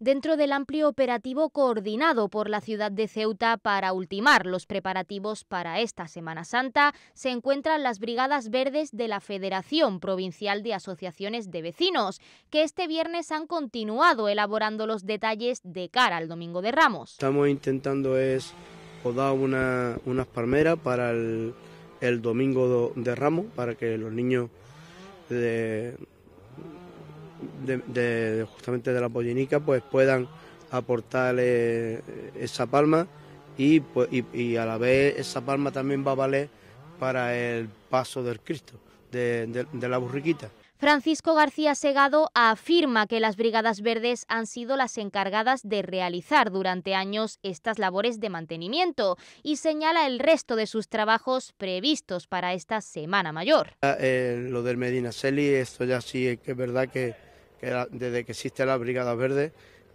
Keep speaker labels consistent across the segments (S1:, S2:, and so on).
S1: dentro del amplio operativo coordinado por la ciudad de Ceuta para ultimar los preparativos para esta Semana Santa, se encuentran las Brigadas Verdes de la Federación Provincial de Asociaciones de Vecinos, que este viernes han continuado elaborando los detalles de cara al Domingo de Ramos.
S2: Estamos intentando es podar unas palmeras para el, el Domingo de Ramos, para que los niños de, de, justamente de la pollinica pues puedan aportar eh, esa palma y, pues, y, a la vez esa palma también va a valer para el paso del Cristo, de, la burriquita.
S1: Francisco García Segado afirma que las Brigadas Verdes han sido las encargadas de realizar durante años estas labores de mantenimiento y señala el resto de sus trabajos previstos para esta Semana Mayor.
S2: Eh, lo del Medina Seli, esto ya sí que es verdad que, que desde que existe la Brigada Verde...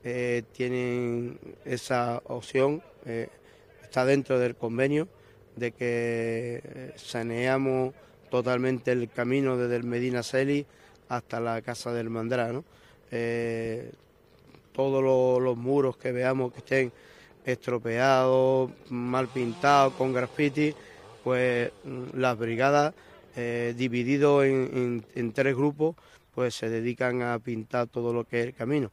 S2: Eh, tienen esa opción, eh, está dentro del convenio, de que eh, saneamos totalmente el camino desde el Medina Celi hasta la Casa del Mandrá. todos los, muros que veamos que estén estropeados, mal pintados, con graffiti, pues mm, las brigadas eh, divididos en, tres grupos pues se dedican a pintar todo lo que es el camino.